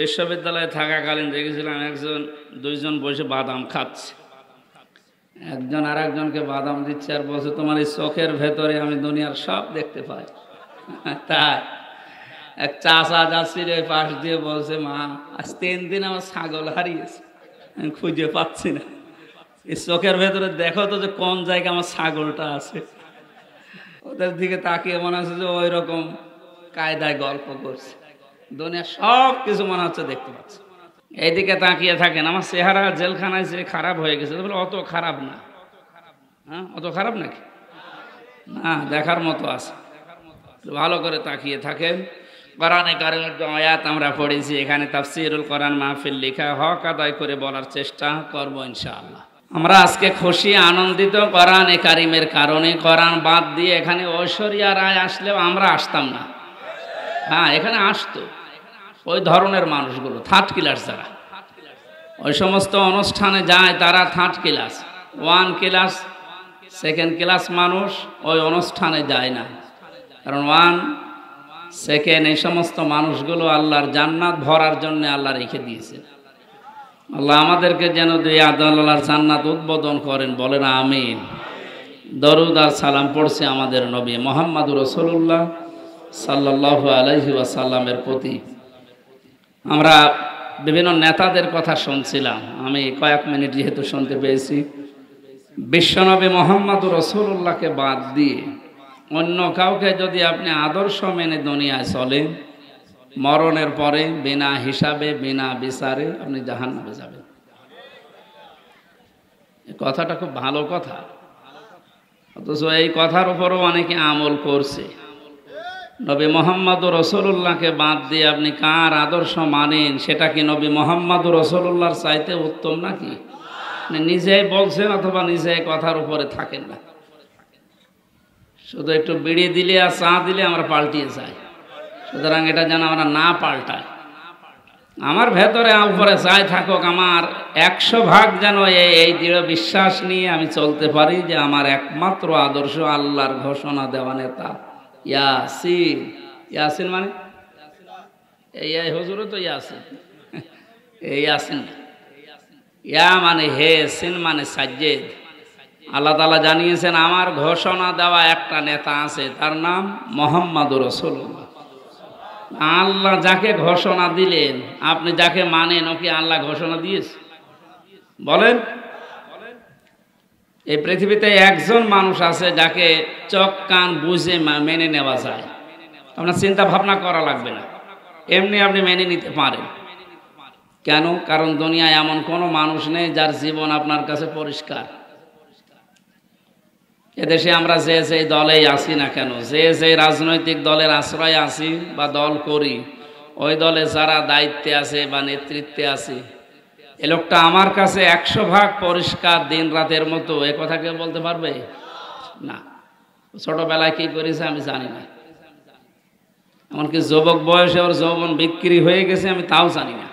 বিশ্ববিদ্যালয়ে থাকাকালীন দেখেছিলাম একজন দুইজন বসে বাদাম খাচ্ছে একজন আর একজনকে বাদাম দিচ্ছে আর বসে তোমার এই চোখের ভেতরে আমি দুনিয়ার সব দেখতে পাই তাই এক চাষা যাচ্ছিল ওই পাশ দিয়ে বলছে মা আজ তিন দিন আমার ছাগল হারিয়েছে আমি খুঁজে পাচ্ছি না এই চোখের ভেতরে দেখো তো যে কোন জায়গায় আমার ছাগলটা আছে ওদের দিকে তাকিয়ে মনে হচ্ছে যে ওই রকম কায়দায় গল্প করছে দুনিয়ার সব কিছু মনে হচ্ছে দেখতে পাচ্ছে এইদিকে তাকিয়ে থাকেন আমার চেহারা জেলখানায় যে খারাপ হয়ে গেছে বলে অত খারাপ না হ্যাঁ অত খারাপ নাকি না দেখার মতো আছে ভালো করে তাকিয়ে থাকেন কোরআনে কারিমের আয়াত আমরা পড়েছি এখানে তাফসিরুল কোরআন মাহফিল লেখা হক আদায় করে বলার চেষ্টা করব ইনশাআল্লাহ আমরা আজকে খুশি আনন্দিত কোরআনে কারিমের কারণে কোরআন বাদ দিয়ে এখানে ঐশ্বরিয়া রায় আসলেও আমরা আসতাম না হ্যাঁ এখানে আসতো ওই ধরনের মানুষগুলো থার্ড ক্লাস যারা ওই সমস্ত অনুষ্ঠানে যায় তারা third class one class second class মানুষ ওই অনুষ্ঠানে যায় না কারণ ওয়ান সেকেন্ড এই সমস্ত মানুষগুলো আল্লাহর জান্নাত ভরার জন্য আল্লাহ রেখে দিয়েছে আল্লাহ আমাদেরকে যেন দুই আদাল্লাহর জান্নাত উদ্বোধন করেন বলেন আমিন দরুদ আর সালাম পড়ছে আমাদের নবী মোহাম্মদ রসুল্লাহ সাল্লাহ আলহিউ ওয়াসাল্লামের প্রতি আমরা বিভিন্ন নেতাদের কথা শুনছিলাম আমি কয়েক মিনিট যেহেতু শুনতে পেয়েছি বিশ্বনবী মোহাম্মদ রসুল্লাহকে বাদ দিয়ে অন্য কাউকে যদি আপনি আদর্শ মেনে দুনিয়ায় চলেন মরণের পরে বিনা হিসাবে বিনা বিচারে আপনি জাহান নামে যাবেন কথাটা খুব ভালো কথা অথচ এই কথার উপরও অনেকে আমল করছে নবী মোহাম্মদ রসুল্লাহকে বাদ দিয়ে আপনি কার আদর্শ মানেন সেটা কি নবী মোহাম্মদ রসুল্লাহর চাইতে উত্তম নাকি নিজেই বলছেন অথবা নিজেই কথার উপরে থাকেন না শুধু একটু বিড়ি দিলে আর চা দিলে আমরা পাল্টিয়ে যাই সুতরাং এটা যেন আমরা না পাল্টাই আমার ভেতরে উপরে চাই থাকুক আমার একশো ভাগ যেন এই দৃঢ় বিশ্বাস নিয়ে আমি চলতে পারি যে আমার একমাত্র আদর্শ আল্লাহর ঘোষণা দেওয়া নেতা ইয়াসিন ইয়াসিন মানে এই হজুরও তো ইয়াসিন এই ইয়াসিন ইয়া মানে হে সিন মানে সাজ্জেদ আল্লাহ তালা জানিয়েছেন আমার ঘোষণা দেওয়া একটা নেতা আছে তার নাম মোহাম্মদ রসুল্লাহ আল্লাহ যাকে ঘোষণা দিলেন আপনি যাকে মানেন ওকে আল্লাহ ঘোষণা দিয়েছে বলেন এই পৃথিবীতে একজন মানুষ আছে যাকে চোখ কান বুঝে মেনে নেওয়া যায় আপনার চিন্তা ভাবনা করা লাগবে না এমনি আপনি মেনে নিতে পারেন কেন কারণ দুনিয়ায় এমন কোনো মানুষ নেই যার জীবন আপনার কাছে পরিষ্কার এদেশে আমরা যে যে দলেই আসি না কেন যে যে রাজনৈতিক দলের আশ্রয়ে আসি বা দল করি ওই দলে যারা দায়িত্বে আছে বা নেতৃত্বে আছে এ লোকটা আমার কাছে একশো ভাগ পরিষ্কার দিন রাতের মতো এ কথা কেউ বলতে পারবে না ছোটবেলায় কি করেছে আমি জানি না এমনকি যুবক বয়সে ওর যৌবন বিক্রি হয়ে গেছে আমি তাও জানি না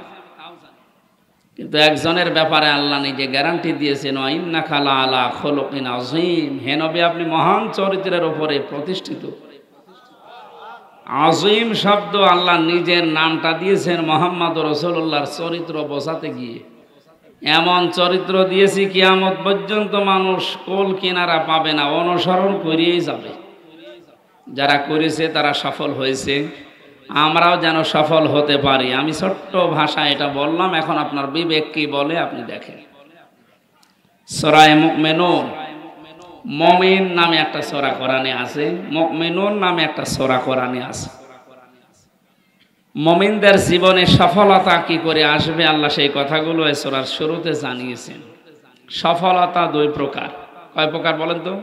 কিন্তু একজনের ব্যাপারে আল্লাহ নিজে গ্যারান্টি দিয়েছেন ইন্না খালা আলা খোলকিন আজিম হেনবি আপনি মহান চরিত্রের ওপরে প্রতিষ্ঠিত আজিম শব্দ আল্লাহ নিজের নামটা দিয়েছেন মোহাম্মদ রসল্লাহর চরিত্র বোঝাতে গিয়ে এমন চরিত্র দিয়েছি কিয়ামত পর্যন্ত মানুষ কোল কিনারা পাবে না অনুসরণ করিয়েই যাবে যারা করেছে তারা সফল হয়েছে আমরাও যেন সফল হতে পারি আমি ছোট্ট ভাষায় এটা বললাম এখন আপনার বিবেক কি বলে আপনি দেখেন সরায় মেনুন মমিন নামে একটা সোরা করানি আছে মকমেনুন নামে একটা সোরা করানি আছে মমিনদের জীবনে সফলতা কি করে আসবে আল্লাহ সেই কথাগুলো এসরার শুরুতে জানিয়েছেন সফলতা দুই প্রকার কয় প্রকার বলেন তো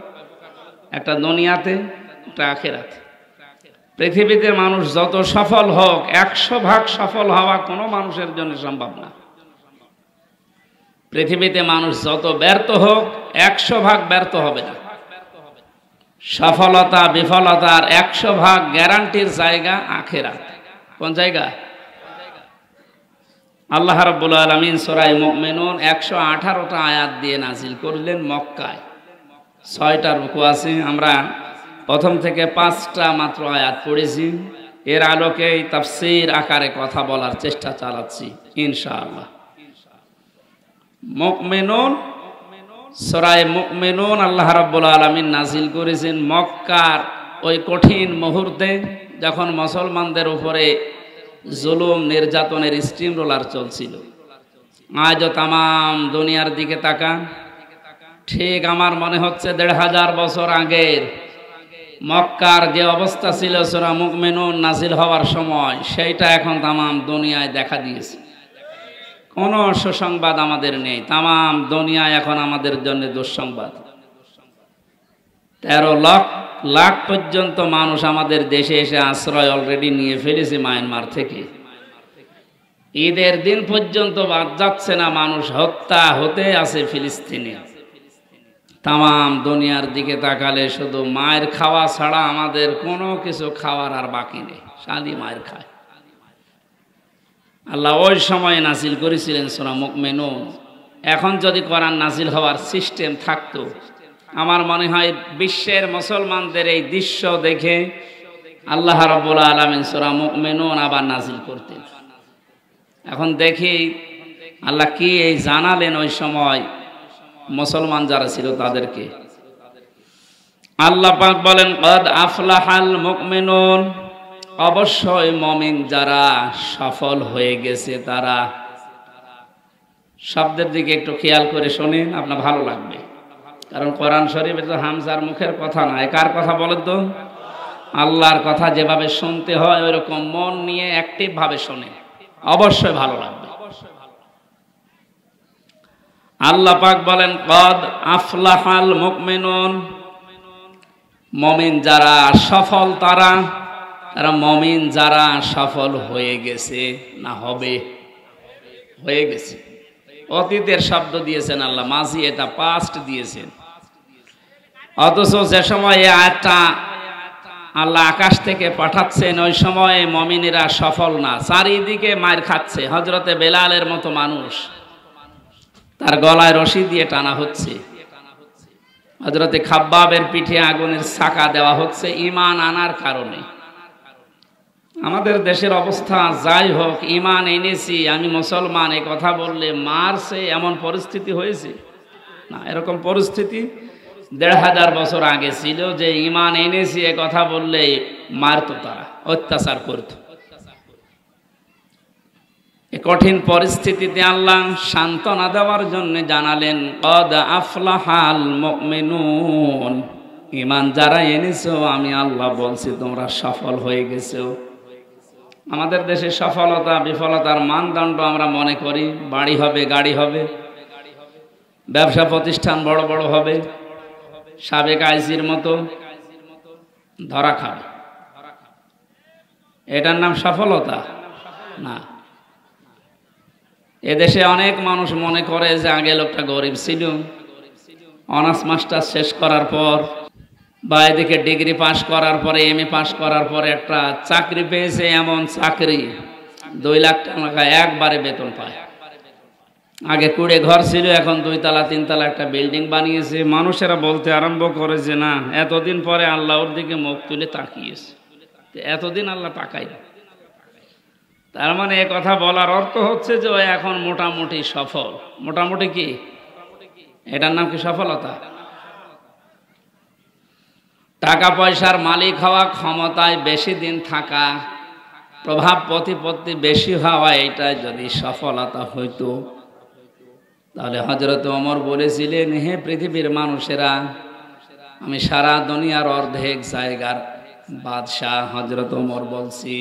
একটা দুনিয়াতে একটা আখেরাতে পৃথিবীতে মানুষ যত সফল হোক একশো ভাগ সফল হওয়া কোনো মানুষের জন্য সম্ভব না পৃথিবীতে মানুষ যত ব্যর্থ হোক একশো ভাগ ব্যর্থ হবে না সফলতা বিফলতার একশো ভাগ গ্যারান্টির জায়গা আখেরাতে কোন জায়গা আল্লাহ রাব্বুল আলামিন সূরা মুমিনুন আঠারোটা আয়াত দিয়ে নাজিল করলেন মক্কায় ছয়টা রুকু আছে আমরা প্রথম থেকে পাঁচটা মাত্র আয়াত পড়েছি এর আলোকেই তাফসির আকারে কথা বলার চেষ্টা চালাচ্ছি ইনশাআল্লাহ মুমিনুন সরায় মুমিনুন আল্লাহ রাব্বুল আলামিন নাজিল করেছেন মক্কার ওই কঠিন মুহূর্তে যখন মুসলমানদের উপরে জুলুম নির্যাতনের স্টিম রোলার চলছিল আজ তাম দুনিয়ার দিকে তাকান ঠিক আমার মনে হচ্ছে দেড় হাজার বছর আগের মক্কার যে অবস্থা ছিল সোরা মেনুন নাজিল হওয়ার সময় সেইটা এখন তাম দুনিয়ায় দেখা দিয়েছে কোনো সুসংবাদ আমাদের নেই তাম দুনিয়া এখন আমাদের জন্য দুঃসংবাদ তেরো লাখ লাখ পর্যন্ত মানুষ আমাদের দেশে এসে আশ্রয় অলরেডি নিয়ে ফেলেছে মায়ানমার থেকে ঈদের দিন পর্যন্ত বাদ যাচ্ছে না মানুষ হত্যা হতে আছে ফিলিস্তিনে তাম দুনিয়ার দিকে তাকালে শুধু মায়ের খাওয়া ছাড়া আমাদের কোনো কিছু খাওয়ার আর বাকি নেই শালি মায়ের খায় আল্লাহ ওই সময়ে নাসিল করেছিলেন সোনা মেনু এখন যদি করার নাসিল হওয়ার সিস্টেম থাকতো আমার মনে হয় বিশ্বের মুসলমানদের এই দৃশ্য দেখে আল্লাহ রব্বুল আলমিন সুরা মেনুন আবার নাজিল করতে এখন দেখি আল্লাহ কি এই জানালেন ওই সময় মুসলমান যারা ছিল তাদেরকে আল্লাহ পাক বলেন কদ আফলাহাল মুকমিনুন অবশ্যই মমিন যারা সফল হয়ে গেছে তারা শব্দের দিকে একটু খেয়াল করে শোনেন আপনার ভালো লাগবে কারণ কোরআন শরীফ এটা হামজার মুখের কথা নয় কার কথা বলেন তো আল্লাহর কথা যেভাবে শুনতে হয় রকম মন নিয়ে অ্যাক্টিভভাবে শোনে অবশ্যই ভালো লাগবে আল্লাহ পাক বলেন কদ আফলাহাল মুকমিনুন মমিন যারা সফল তারা তারা মমিন যারা সফল হয়ে গেছে না হবে হয়ে গেছে অতীতের শব্দ দিয়েছেন আল্লাহ মাঝি এটা পাস্ট দিয়েছেন অথচ যে সময় এই আয়াতটা আল্লাহ আকাশ থেকে পাঠাচ্ছেন ওই সময়ে মমিনেরা সফল না চারিদিকে মায়ের খাচ্ছে হজরতে বেলালের মতো মানুষ তার গলায় রশি দিয়ে টানা হচ্ছে হজরতে খাব্বাবের পিঠে আগুনের ছাকা দেওয়া হচ্ছে ইমান আনার কারণে আমাদের দেশের অবস্থা যাই হোক ইমান এনেছি আমি মুসলমান এ কথা বললে মারছে এমন পরিস্থিতি হয়েছে না এরকম পরিস্থিতি দেড় হাজার বছর আগে ছিল যে ইমান এনেছি এ কথা বললে মারত তারা অত্যাচার করত কঠিন পরিস্থিতিতে আল্লাহ সান্ত্বনা দেওয়ার জন্য জানালেন কদ আফলাহাল মেনুন ইমান যারা এনেছ আমি আল্লাহ বলছি তোমরা সফল হয়ে গেছো আমাদের দেশে সফলতা বিফলতার মানদণ্ড আমরা মনে করি বাড়ি হবে গাড়ি হবে ব্যবসা প্রতিষ্ঠান বড় বড় হবে সাবেক আইসির মতো ধরা খাবে এটার নাম সফলতা না এদেশে অনেক মানুষ মনে করে যে আগে লোকটা গরিব ছিল অনার্স মাস্টার শেষ করার পর বা এদিকে ডিগ্রি পাস করার পরে এম এ পাস করার পরে একটা চাকরি পেয়েছে এমন চাকরি দুই লাখ টাকা একবারে বেতন পায় আগে কুড়ে ঘর ছিল এখন দুই তিন তিনতলা একটা বিল্ডিং বানিয়েছে মানুষেরা বলতে আরম্ভ করে যে না এতদিন পরে আল্লাহর দিকে মুখ তুলে তাকিয়েছে এতদিন আল্লাহ তাকাই তার মানে এ কথা বলার অর্থ হচ্ছে যে ওই এখন মোটামুটি সফল মোটামুটি কি এটার নাম কি সফলতা টাকা পয়সার মালিক হওয়া ক্ষমতায় বেশি দিন থাকা প্রভাব প্রতিপত্তি বেশি হওয়া এটা যদি সফলতা হইতো তাহলে হজরত অমর বলেছিলেন হে পৃথিবীর মানুষেরা আমি সারা দুনিয়ার অর্ধেক জায়গার বাদশাহ হজরত অমর বলছি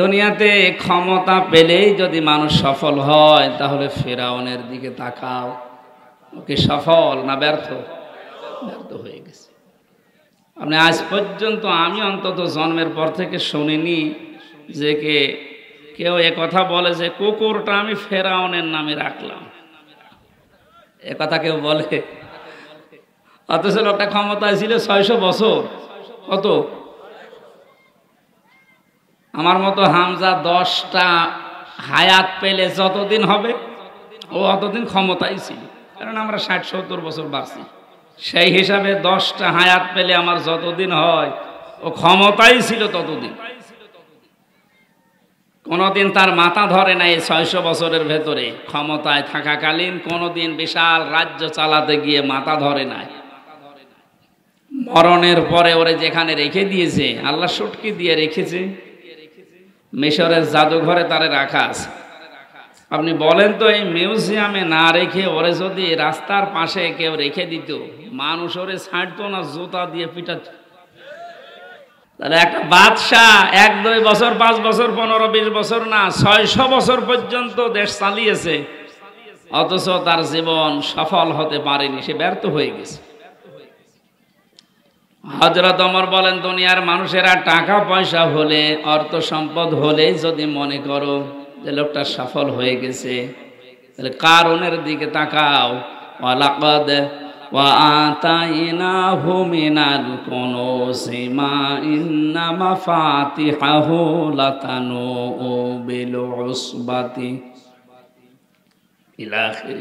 দুনিয়াতে ক্ষমতা পেলেই যদি মানুষ সফল হয় তাহলে ফেরাউনের দিকে তাকাও ওকে সফল না ব্যর্থ ব্যর্থ হয়ে গেছে আপনি আজ পর্যন্ত আমি অন্তত জন্মের পর থেকে শুনিনি যে কে কেউ এ কথা বলে যে কুকুরটা আমি ফেরাউনের নামে রাখলাম এ কথা কেউ বলে অথচ লোকটা ক্ষমতায় ছিল ছয়শো বছর কত আমার মতো হামজা দশটা হায়াত পেলে যতদিন হবে ও অতদিন ক্ষমতাই ছিল কারণ আমরা ষাট সত্তর বছর বাঁচি সেই হিসাবে দশটা হায়াত পেলে আমার যতদিন হয় ও ক্ষমতাই ছিল ততদিন কোনোদিন তার মাথা ধরে নাই ছয়শো বছরের ভেতরে ক্ষমতায় থাকাকালীন কোনোদিন বিশাল রাজ্য চালাতে গিয়ে মাথা ধরে নাই মরণের পরে ওরে যেখানে রেখে দিয়েছে আল্লাহ সুটকি দিয়ে রেখেছে মিশরের জাদুঘরে তারে রাখা আছে আপনি বলেন তো এই মিউজিয়ামে না রেখে ওরে যদি রাস্তার পাশে কেউ রেখে দিত মানুষ ওরে ছাড়তো না জুতা দিয়ে পিটাতো তাহলে একটা বাদশাহ এক দুই বছর পাঁচ বছর পনেরো বিশ বছর না ছয়শ বছর পর্যন্ত দেশ চালিয়েছে অথচ তার জীবন সফল হতে পারেনি সে ব্যর্থ হয়ে গেছে হজরত অমর বলেন দুনিয়ার মানুষেরা টাকা পয়সা হলে অর্থ সম্পদ হলে যদি মনে করো যে লোকটা সফল হয়ে গেছে তাহলে কারণের দিকে তাকাও وآتيناه من الكنوز ما إن مفاتحه لتنوء بالعصبة إلى آخر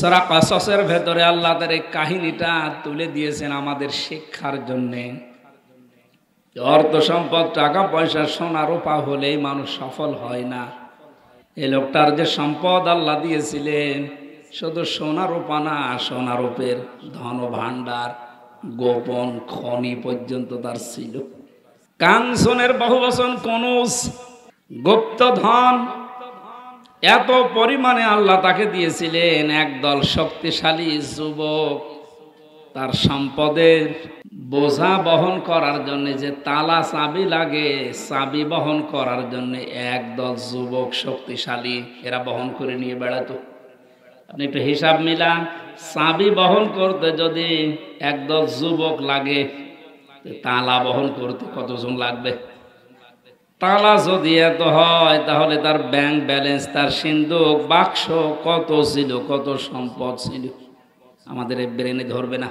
সারা কাসসের ভেতরে আল্লাহ তার এই কাহিনীটা তুলে দিয়েছেন আমাদের শিক্ষার জন্যে অর্থ সম্পদ টাকা পয়সা সোনা রূপা হলেই মানুষ সফল হয় না এ লোকটার যে সম্পদ আল্লাহ দিয়েছিলেন শুধু সোনারূপা না সোনারূপের ধন ভাণ্ডার গোপন খনি পর্যন্ত তার ছিল কাঞ্চনের বহুবচন কনুষ গুপ্ত ধন এত পরিমাণে আল্লাহ তাকে দিয়েছিলেন একদল শক্তিশালী যুবক তার সম্পদের বোঝা বহন করার জন্য যে তালা চাবি লাগে চাবি বহন করার জন্য একদল যুবক শক্তিশালী এরা বহন করে নিয়ে বেড়াতো আপনি একটু হিসাব মিলান চাবি বহন করতে যদি একদল যুবক লাগে তালা বহন করতে কতজন লাগবে তালা যদি এত হয় তাহলে তার ব্যাংক ব্যালেন্স তার সিন্ধুক বাক্স কত ছিল কত সম্পদ ছিল আমাদের ব্রেনে ধরবে না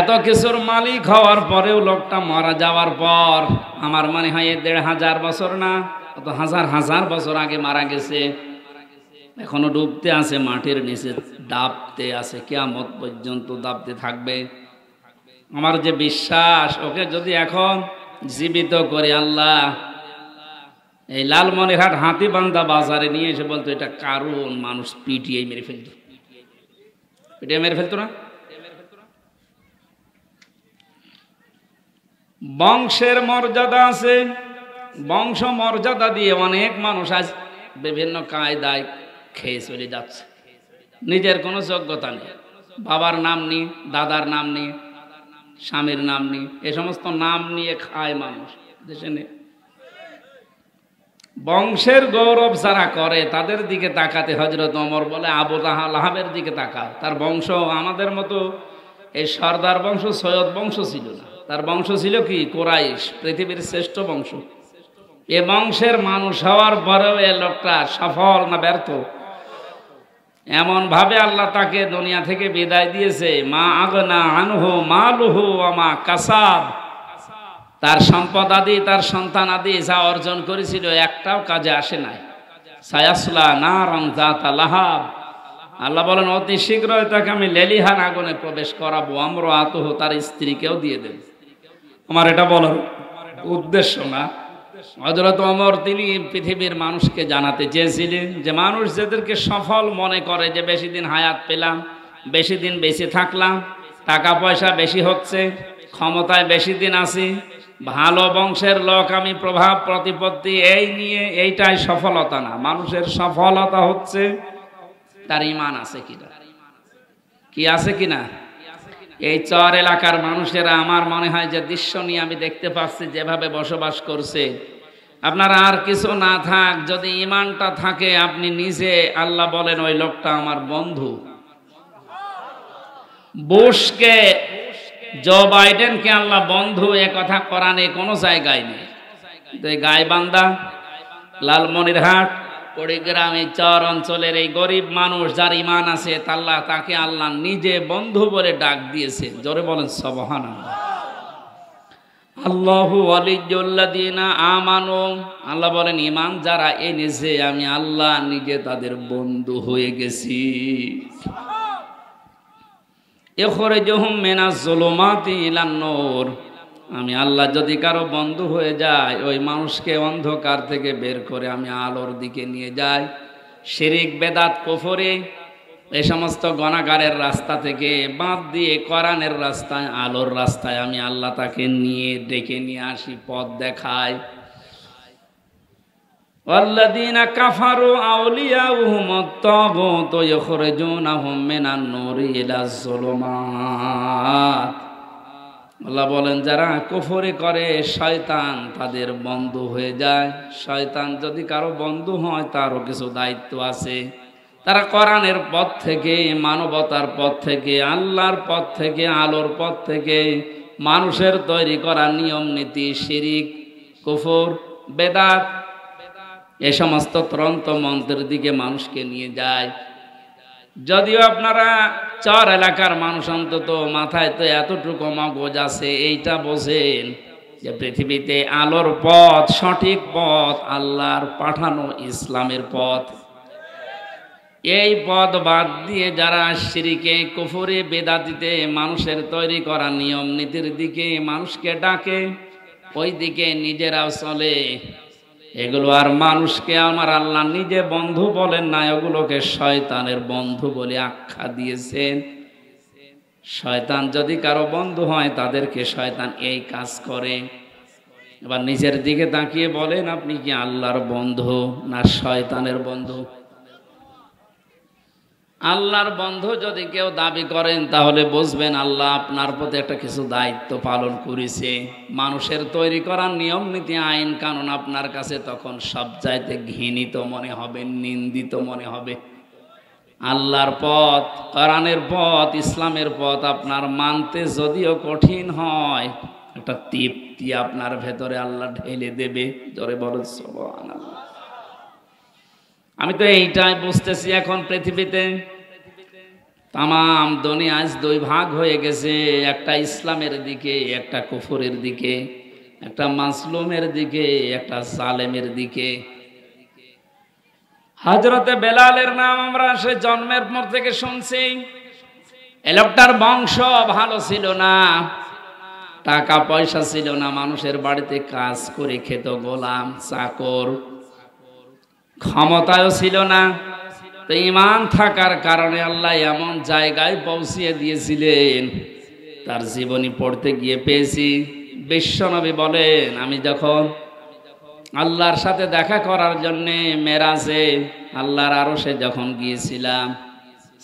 এত কিছুর মালিক হওয়ার পরেও লোকটা মারা যাওয়ার পর আমার মনে হয় দেড় হাজার বছর না অত হাজার হাজার বছর আগে মারা গেছে এখনো ডুবতে আছে মাটির নিচে দাপতে আছে কেয়ামত পর্যন্ত দাপতে থাকবে আমার যে বিশ্বাস ওকে যদি এখন জীবিত করে আল্লাহ এই লালমনিরহাট হাতিবান্ধা বাজারে নিয়ে এসে বলতো এটা কারণ মানুষ পিটিয়ে মেরে ফেলতো পিটিয়ে মেরে ফেলতো না বংশের মর্যাদা আছে বংশ মর্যাদা দিয়ে অনেক মানুষ আজ বিভিন্ন কায়দায় খেয়ে চলে যাচ্ছে নিজের কোনো যোগ্যতা নেই বাবার নাম নেই দাদার নাম নেই স্বামীর নাম নেই এ সমস্ত নাম নিয়ে খায় মানুষ দেশে নেই বংশের গৌরব যারা করে তাদের দিকে তাকাতে হজরত অমর বলে আবু তাহা লাহাবের দিকে তাকা তার বংশ আমাদের মতো এই সর্দার বংশ সৈয়দ বংশ ছিল না তার বংশ ছিল কি কোরাইশ পৃথিবীর শ্রেষ্ঠ বংশ এ বংশের মানুষ হওয়ার পরেও এ লোকটা সফল না ব্যর্থ এমনভাবে আল্লাহ তাকে দুনিয়া থেকে বিদায় দিয়েছে মা আগনা আনহু লুহু আমা কাসাব তার সম্পদ আদি তার সন্তান আদি যা অর্জন করেছিল একটাও কাজে আসে নাই সায়াসলা না জাত আলাহাব আল্লাহ বলেন অতি শীঘ্রই তাকে আমি লেলিহান আগুনে প্রবেশ করাবো আমরা আতহ তার স্ত্রীকেও দিয়ে দেব আমার এটা বলার উদ্দেশ্য না হজরত অমর তিনি পৃথিবীর মানুষকে জানাতে চেয়েছিলেন যে মানুষ যাদেরকে সফল মনে করে যে বেশি দিন হায়াত পেলাম বেশি দিন বেঁচে থাকলাম টাকা পয়সা বেশি হচ্ছে ক্ষমতায় বেশি দিন আসি ভালো বংশের লোক আমি প্রভাব প্রতিপত্তি এই নিয়ে এইটাই সফলতা না মানুষের সফলতা হচ্ছে তার ইমান আছে কিনা কি আছে কিনা এই চর এলাকার মানুষেরা আমার মনে হয় যে দৃশ্য নিয়ে আমি দেখতে পাচ্ছি যেভাবে বসবাস করছে আপনার আর কিছু না থাক যদি ইমানটা থাকে আপনি নিজে আল্লাহ বলেন ওই লোকটা আমার বন্ধু বুশকে জো বাইডেনকে আল্লাহ বন্ধু এ কথা কোরআনে কোনো জায়গায় নেই গাইবান্ধা লালমনিরহাট কুড়িগ্রামে চর অঞ্চলের এই গরিব মানুষ যার ইমান আছে তাল্লাহ তাকে আল্লাহ নিজে বন্ধু বলে ডাক দিয়েছে জোরে বলেন সবহান আল্লাহ আল্লাহু আলিজল্লাদিনা আমানো আল্লাহ বলেন ইমান যারা এনেছে আমি আল্লাহ নিজে তাদের বন্ধু হয়ে গেছি এখরে যহুম মেনা জোলোমাতি ইলান্নর আমি আল্লাহ যদি কারো বন্ধু হয়ে যায় ওই মানুষকে অন্ধকার থেকে বের করে আমি আলোর দিকে নিয়ে যাই শিরিক বেদাত কোফরে এ সমস্ত গণাগারের রাস্তা থেকে বাঁধ দিয়ে করানের রাস্তায় আলোর রাস্তায় আমি আল্লাহ তাকে নিয়ে ডেকে নিয়ে আসি পথ দেখাই বলেন যারা কুফরে করে শয়তান তাদের বন্ধু হয়ে যায় শয়তান যদি কারো বন্ধু হয় তারও কিছু দায়িত্ব আছে তারা কোরআনের পথ থেকে মানবতার পথ থেকে আল্লাহর পথ থেকে আলোর পথ থেকে মানুষের তৈরি করা নিয়ম নীতি শিরিক কুফর বেদাত এ সমস্ত ত্রন্ত মন্ত্রের দিকে মানুষকে নিয়ে যায় যদিও আপনারা চর এলাকার মানুষ অন্তত মাথায় তো এতটুকু মগজ আছে এইটা বোঝেন যে পৃথিবীতে আলোর পথ সঠিক পথ আল্লাহর পাঠানো ইসলামের পথ এই পদ বাদ দিয়ে যারা শিরিকে কুফুরে বেদাতিতে মানুষের তৈরি করা নিয়ম নীতির দিকে মানুষকে ডাকে ওই দিকে নিজেরাও চলে এগুলো আর মানুষকে আমার আল্লাহ নিজে বন্ধু বলেন না ওগুলোকে শয়তানের বন্ধু বলে আখ্যা দিয়েছেন শয়তান যদি কারো বন্ধু হয় তাদেরকে শয়তান এই কাজ করে এবার নিজের দিকে তাকিয়ে বলেন আপনি কি আল্লাহর বন্ধু না শয়তানের বন্ধু আল্লাহর বন্ধ যদি কেউ দাবি করেন তাহলে বুঝবেন আল্লাহ আপনার প্রতি একটা কিছু দায়িত্ব পালন করেছে মানুষের তৈরি করার নিয়ম নীতি আইন কানুন আপনার কাছে তখন সব চাইতে ঘৃণিত মনে হবে নিন্দিত মনে হবে আল্লাহর পথ কোরআনের পথ ইসলামের পথ আপনার মানতে যদিও কঠিন হয় একটা তৃপ্তি আপনার ভেতরে আল্লাহ ঢেলে দেবে জোরে বলো সব আল্লাহ আমি তো এইটাই বুঝতেছি এখন পৃথিবীতে তাম আজ দুই ভাগ হয়ে গেছে একটা ইসলামের দিকে একটা কুফুরের দিকে একটা মাসলুমের দিকে একটা সালেমের দিকে হজরতে বেলালের নাম আমরা সে জন্মের পর থেকে শুনছি এ লোকটার বংশ ভালো ছিল না টাকা পয়সা ছিল না মানুষের বাড়িতে কাজ করে খেত গোলাম চাকর ক্ষমতাও ছিল না তো ইমান থাকার কারণে আল্লাহ এমন জায়গায় পৌঁছিয়ে দিয়েছিলেন তার জীবনী পড়তে গিয়ে পেয়েছি বিশ্বনবী বলেন আমি যখন আল্লাহর সাথে দেখা করার জন্যে মেরাজে আল্লাহর আরো সে যখন গিয়েছিলাম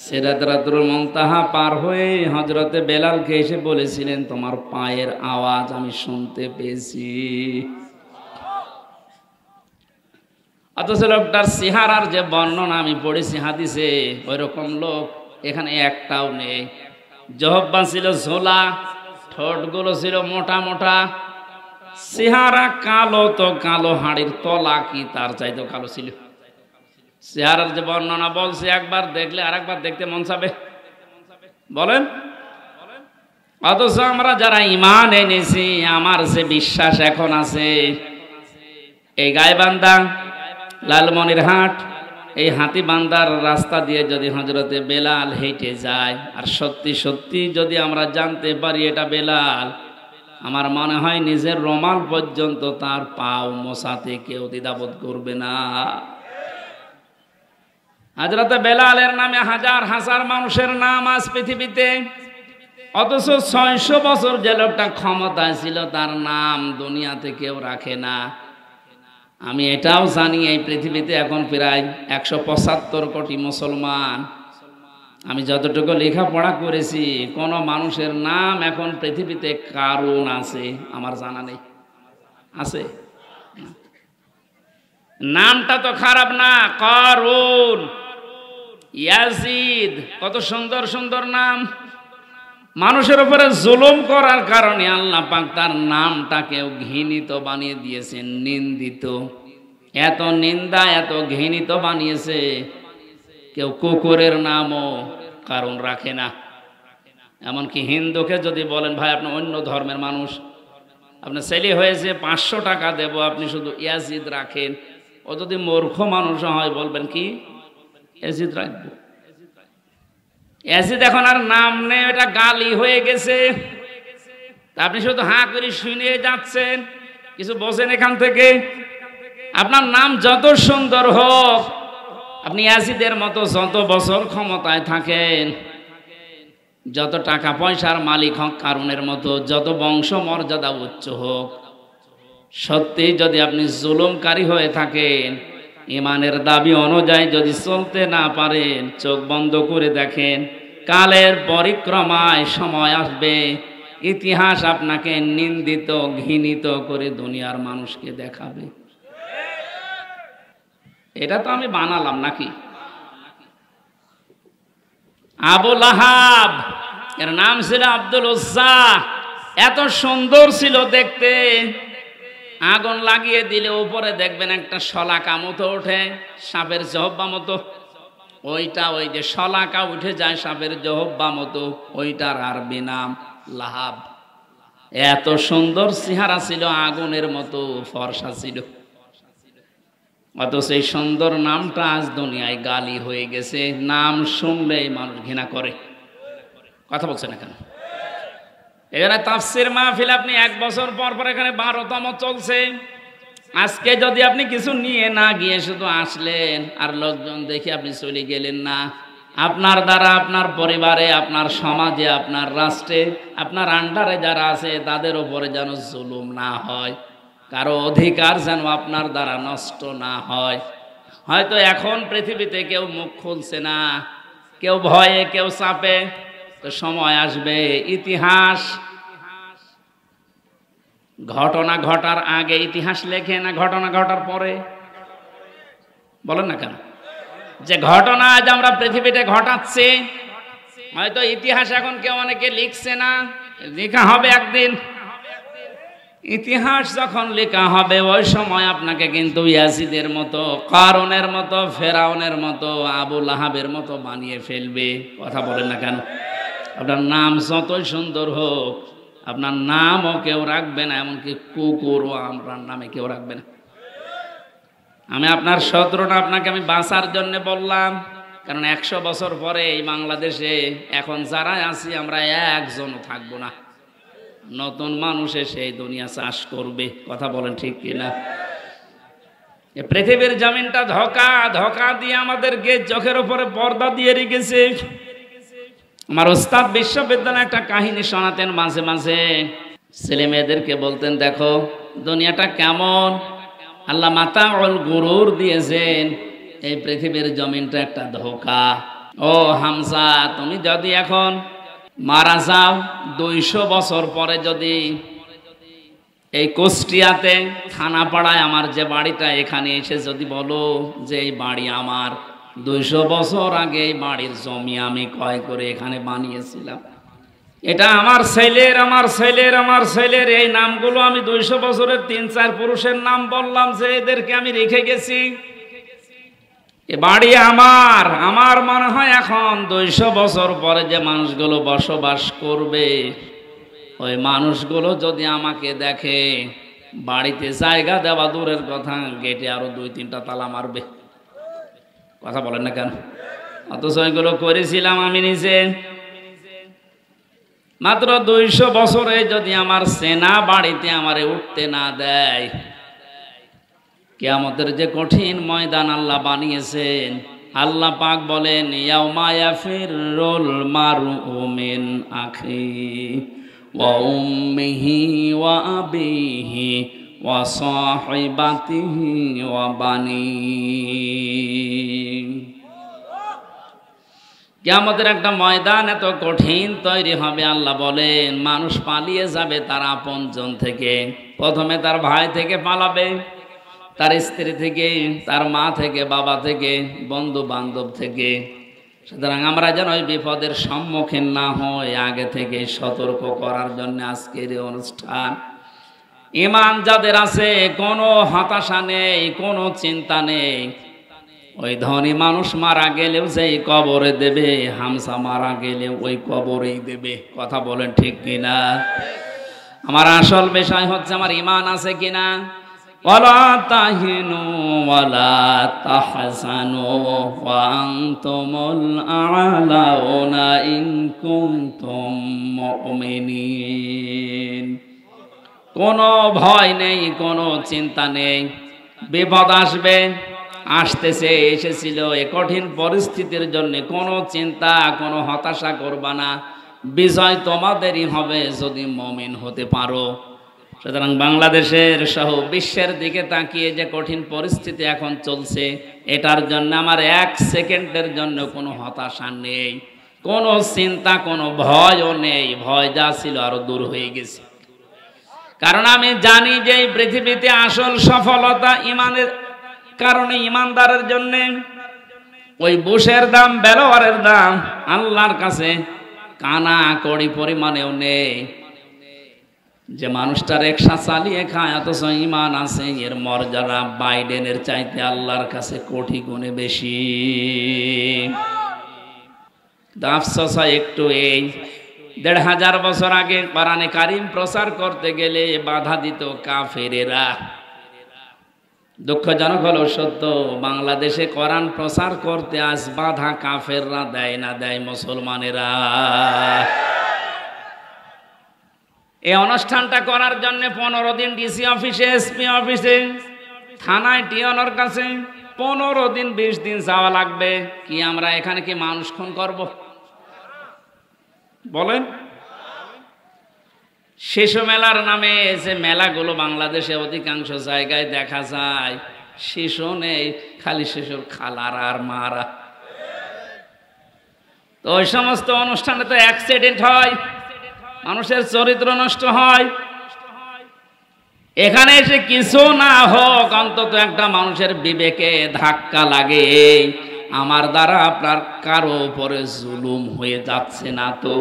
সেরাতরাতুর মন্তাহা পার হয়ে হজরতে বেলালকে এসে বলেছিলেন তোমার পায়ের আওয়াজ আমি শুনতে পেয়েছি অথচ লোকটার সিহারার যে বর্ণনা আমি পড়েছি হাদিসে ওই রকম লোক এখানে একটাও নেই জহব্বান ছিল ঝোলা ঠোঁটগুলো ছিল মোটা মোটা চেহারা কালো তো কালো হাড়ির তলা কি তার চাইতো কালো ছিল সিহারার যে বর্ণনা বলছে একবার দেখলে আর একবার দেখতে মন চাবে বলেন অথচ আমরা যারা ইমান এনেছি আমার যে বিশ্বাস এখন আছে এই গায়ে বান্দা লালমনিরহাট এই বান্দার রাস্তা দিয়ে যদি হজরতে বেলাল হেঁটে যায় আর সত্যি সত্যি যদি আমরা জানতে পারি এটা বেলাল আমার মনে হয় নিজের রোমাল পর্যন্ত তার পাও মশাতে কেউ দ্বিধাবোধ করবে না হাজরতে বেলালের নামে হাজার হাজার মানুষের নাম আজ পৃথিবীতে অথচ ছয়শো বছর যে লোকটা ক্ষমতায় ছিল তার নাম দুনিয়াতে কেউ রাখে না আমি এটাও জানি এই পৃথিবীতে এখন প্রায় একশো পঁচাত্তর কোটি মুসলমান আমি যতটুকু লেখাপড়া করেছি কোনো মানুষের নাম এখন পৃথিবীতে কারণ আছে আমার জানা নেই আছে নামটা তো খারাপ না কারণ ইয়াজিদ কত সুন্দর সুন্দর নাম মানুষের উপরে জুলুম করার কারণে আল্লাহ পাক তার নামটাকেও ঘৃণিত বানিয়ে দিয়েছেন নিন্দিত এত নিন্দা এত ঘৃণিত বানিয়েছে কেউ কুকুরের নামও কারণ রাখে না এমনকি হিন্দুকে যদি বলেন ভাই আপনি অন্য ধর্মের মানুষ আপনার ছেলে হয়েছে পাঁচশো টাকা দেব আপনি শুধু ইয়াজিদ রাখেন ও যদি মূর্খ মানুষ হয় বলবেন কি ইয়াজিদ রাখবো এসে দেখুন আর নাম নেই এটা গালি হয়ে গেছে আপনি শুধু হাঁ করে শুনিয়ে যাচ্ছেন কিছু বোঝেন এখান থেকে আপনার নাম যত সুন্দর হোক আপনি অ্যাসিদের মতো যত বছর ক্ষমতায় থাকেন যত টাকা পয়সার মালিক হোক কারণের মতো যত বংশ মর্যাদা উচ্চ হোক সত্যি যদি আপনি জুলুমকারী হয়ে থাকেন ইমানের দাবি অনুযায়ী যদি চলতে না পারেন চোখ বন্ধ করে দেখেন কালের পরিক্রমায় সময় আসবে ইতিহাস আপনাকে নিন্দিত ঘৃণিত করে দুনিয়ার মানুষকে দেখাবে এটা তো আমি বানালাম নাকি আবু লাহাব এর নাম ছিল আব্দুল উজ্জা এত সুন্দর ছিল দেখতে আগুন লাগিয়ে দিলে ওপরে দেখবেন একটা শলাকা মতো ওঠে সাপের জহব্বা মতো ওইটা ওই যে শলাকা উঠে যায় সাপের জহব্বা মতো ওইটার আর বিনাম লাহাব এত সুন্দর চেহারা ছিল আগুনের মতো ফর্সা ছিল অথচ এই সুন্দর নামটা আজ দুনিয়ায় গালি হয়ে গেছে নাম শুনলেই মানুষ ঘৃণা করে কথা বলছে না কেন এখানে তাফসির মাহফিল আপনি এক বছর পর পর এখানে বারোতম চলছে আজকে যদি আপনি কিছু নিয়ে না গিয়ে শুধু আসলেন আর লোকজন দেখে আপনি চলে গেলেন না আপনার দ্বারা আপনার পরিবারে আপনার সমাজে আপনার রাষ্ট্রে আপনার আন্ডারে যারা আছে তাদের ওপরে যেন জুলুম না হয় কারো অধিকার যেন আপনার দ্বারা নষ্ট না হয় হয়তো এখন পৃথিবীতে কেউ মুখ খুলছে না কেউ ভয়ে কেউ চাপে তো সময় আসবে ইতিহাস ঘটনা ঘটার আগে ইতিহাস লেখে না ঘটনা ঘটার পরে বলেন না কেন যে ঘটনা আজ আমরা পৃথিবীতে ঘটাচ্ছি হয়তো ইতিহাস এখন কেউ অনেকে লিখছে না লেখা হবে একদিন ইতিহাস যখন লেখা হবে ওই সময় আপনাকে কিন্তু ইয়াসিদের মতো কারণের মতো ফেরাউনের মতো আবুল আহাবের মতো বানিয়ে ফেলবে কথা বলেন না কেন আপনার নাম যতই সুন্দর হোক আপনার নামও কেউ রাখবে না এমনকি কুকুরও আপনার নামে কেউ রাখবে না আমি আপনার শত্রুটা আপনাকে আমি বাঁচার জন্য বললাম কারণ একশো বছর পরে এই বাংলাদেশে এখন যারা আছি আমরা একজনও থাকবো না নতুন মানুষে সেই দুনিয়া চাষ করবে কথা বলেন ঠিক কিনা পৃথিবীর জমিনটা ধকা ধকা দিয়ে আমাদেরকে চোখের ওপরে পর্দা দিয়ে রেখেছে আমার ওস্তাদ বিশ্ববিদ্যালয়ে একটা কাহিনী শোনাতেন মাঝে মাঝে ছেলে মেয়েদেরকে বলতেন দেখো দুনিয়াটা কেমন আল্লাহ মাতা অল গুরুর দিয়েছেন এই পৃথিবীর জমিনটা একটা ধোকা ও হামসা তুমি যদি এখন মারা যাও দুইশো বছর পরে যদি এই কুষ্টিয়াতে থানাপাড়ায় আমার যে বাড়িটা এখানে এসে যদি বলো যে এই বাড়ি আমার দুইশো বছর আগে এই বাড়ির জমি আমি ক্রয় করে এখানে বানিয়েছিলাম এটা আমার ছেলের আমার ছেলের আমার ছেলের এই নামগুলো আমি দুইশো বছরের তিন চার পুরুষের নাম বললাম যে এদেরকে আমি রেখে গেছি এ বাড়ি আমার আমার মনে হয় এখন দুইশো বছর পরে যে মানুষগুলো বসবাস করবে ওই মানুষগুলো যদি আমাকে দেখে বাড়িতে জায়গা দেওয়া দূরের কথা গেটে আরো দুই তিনটা তালা মারবে কথা বলেন না কেন অথচ এগুলো করেছিলাম আমি নিজে মাত্র দুইশো বছরে যদি আমার সেনা বাড়িতে আমার উঠতে না দেয় কে আমাদের যে কঠিন ময়দান আল্লাহ বানিয়েছেন আল্লাহ পাক বলেন ইয়াউমায়া ফিরুল মারু উমিন আখি ওয়া মিহি ওয়া وصاحبته وبنيه কেয়ামতের একটা ময়দান এত কঠিন তৈরি হবে আল্লাহ বলেন মানুষ পালিয়ে যাবে তার আপনজন থেকে প্রথমে তার ভাই থেকে পালাবে তার স্ত্রী থেকে তার মা থেকে বাবা থেকে বন্ধু বান্ধব থেকে সুতরাং আমরা যেন ওই বিপদের সম্মুখীন না হই আগে থেকে সতর্ক করার জন্য আজকের এই অনুষ্ঠান ইমান যাদের আছে কোনো হতাশা নেই কোনো চিন্তা নেই ওই ধনী মানুষ মারা গেলেও সেই কবরে দেবে হামসা মারা গেলে ওই কবরেই দেবে কথা বলেন ঠিক কিনা আমার আসল বিষয় হচ্ছে আমার ইমান আছে কিনা ولا تهنوا ولا تحزنوا কোনো ভয় নেই কোনো চিন্তা নেই বিপদ আসবে আসতেছে এসেছিল এ কঠিন পরিস্থিতির জন্য কোনো চিন্তা কোনো হতাশা করবা না বিজয় তোমাদেরই হবে যদি মমিন হতে পারো সুতরাং বাংলাদেশের সহ বিশ্বের দিকে তাকিয়ে যে কঠিন পরিস্থিতি এখন চলছে এটার জন্য আমার এক সেকেন্ডের জন্য কোনো হতাশা নেই কোনো চিন্তা কোনো ভয়ও নেই ভয় যা ছিল আরও দূর হয়ে গেছে কারণ আমি জানি যে পৃথিবীতে আসল সফলতা ইমানের কারণে ইমানদারের জন্য ওই বুশের দাম ব্যবহারের দাম আল্লাহর কাছে কানা কড়ি পরিমাণেও নেই যে মানুষটার একসা চালিয়ে খায় অথচ ইমান আছে এর মর্যাদা বাইডেনের চাইতে আল্লাহর কাছে কোটি গুণে বেশি আফসোস একটু এই দেড় হাজার বছর আগে পারানে কারিম প্রচার করতে গেলে বাধা দিত কাফেরেরা দুঃখজনক হলো সত্য বাংলাদেশে কোরআন প্রচার করতে আজ বাধা কাফেররা দেয় না দেয় মুসলমানেরা এই অনুষ্ঠানটা করার জন্য পনেরো দিন ডিসি অফিসে এসপি অফিসে থানায় টিয়নর কাছে পনেরো দিন বিশ দিন যাওয়া লাগবে কি আমরা এখানে কি মানুষ খুন করবো বলেন শিশু মেলার নামে যে মেলাগুলো বাংলাদেশে অধিকাংশ জায়গায় দেখা যায় শিশু নেই খালি শিশুর খালার আর মারা তো ওই সমস্ত অনুষ্ঠানে তো অ্যাক্সিডেন্ট হয় মানুষের চরিত্র নষ্ট হয় এখানে এসে কিছু না হোক অন্তত একটা মানুষের বিবেকে ধাক্কা লাগে আমার দ্বারা আপনার কারো উপরে জুলুম হয়ে যাচ্ছে না তো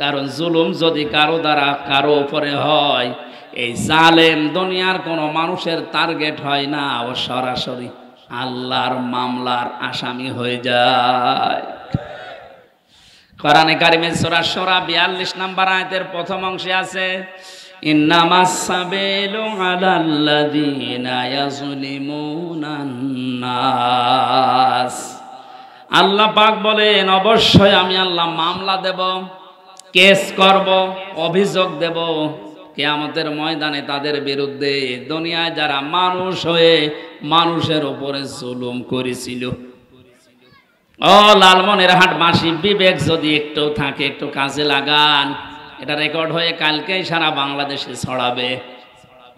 কারণ জুলুম যদি কারো দ্বারা কারো উপরে হয় এই জালেম দুনিয়ার কোনো মানুষের টার্গেট হয় না ও সরাসরি আল্লাহর মামলার আসামি হয়ে যায় কারিমের সোরা সোরা বিয়াল্লিশ নাম্বার আয়তের প্রথম অংশে আছে আল্লাহ পাক বলেন অবশ্যই আমি আল্লাহ মামলা দেব কেস করব অভিযোগ দেব কেয়ামতের ময়দানে তাদের বিরুদ্ধে দুনিয়ায় যারা মানুষ হয়ে মানুষের ওপরে জুলুম করেছিল ও লালমনের হাট মাসি বিবেক যদি একটু থাকে একটু কাজে লাগান এটা রেকর্ড হয়ে কালকেই সারা বাংলাদেশে ছড়াবে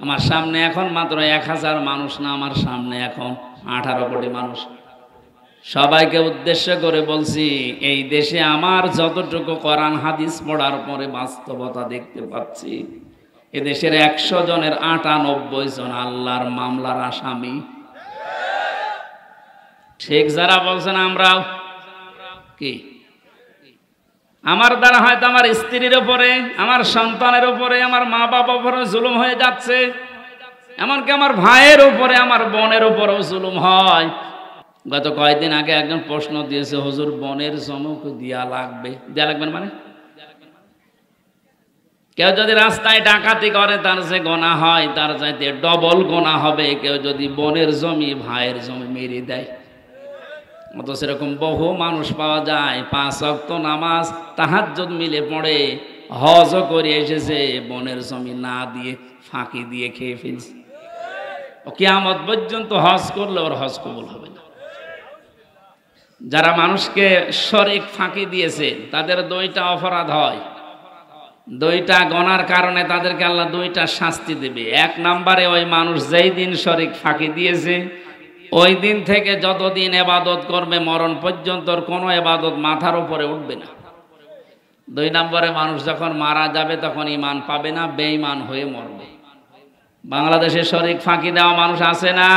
আমার সামনে এখন মাত্র এক হাজার মানুষ না আমার সামনে এখন আঠারো কোটি মানুষ সবাইকে উদ্দেশ্য করে বলছি এই দেশে আমার যতটুকু করান হাদিস পড়ার পরে বাস্তবতা দেখতে পাচ্ছি এদেশের একশো জনের আটানব্বই জন আল্লাহর মামলার আসামি ঠিক যারা বলছেন আমরাও কি আমার দ্বারা হয়তো আমার স্ত্রীর ওপরে আমার সন্তানের ওপরে আমার মা বাবা ওপরে জুলুম হয়ে যাচ্ছে এমনকি আমার ভাইয়ের উপরে আমার বোনের উপরেও জুলুম হয় গত কয়েকদিন আগে একজন প্রশ্ন দিয়েছে হজুর বনের চমক দিয়া লাগবে দেয়া লাগবে মানে কেউ যদি রাস্তায় ডাকাতি করে তার যে গোনা হয় তার চাইতে ডবল গোনা হবে কেউ যদি বনের জমি ভাইয়ের জমি মেরে দেয় অত সেরকম বহু মানুষ পাওয়া যায় পাঁচ অক্ত নামাজ তাহার যদি মিলে পড়ে হজ করে এসেছে বনের জমি না দিয়ে ফাঁকি দিয়ে খেয়ে ফেলছে ও কেয়ামত পর্যন্ত হজ করলে ওর হজ কবল হবে না যারা মানুষকে শরিক ফাঁকি দিয়েছে তাদের দুইটা অপরাধ হয় দুইটা গণার কারণে তাদেরকে আল্লাহ দুইটা শাস্তি দেবে এক নম্বরে ওই মানুষ যেই দিন শরিক ফাঁকি দিয়েছে ওই দিন থেকে যতদিন এবাদত করবে মরণ পর্যন্ত কোনো এবাদত মাথার উপরে উঠবে না দুই নম্বরে মানুষ যখন মারা যাবে তখন ইমান পাবে না বেঈমান হয়ে মরবে বাংলাদেশে শরিক ফাঁকি দেওয়া মানুষ আছে না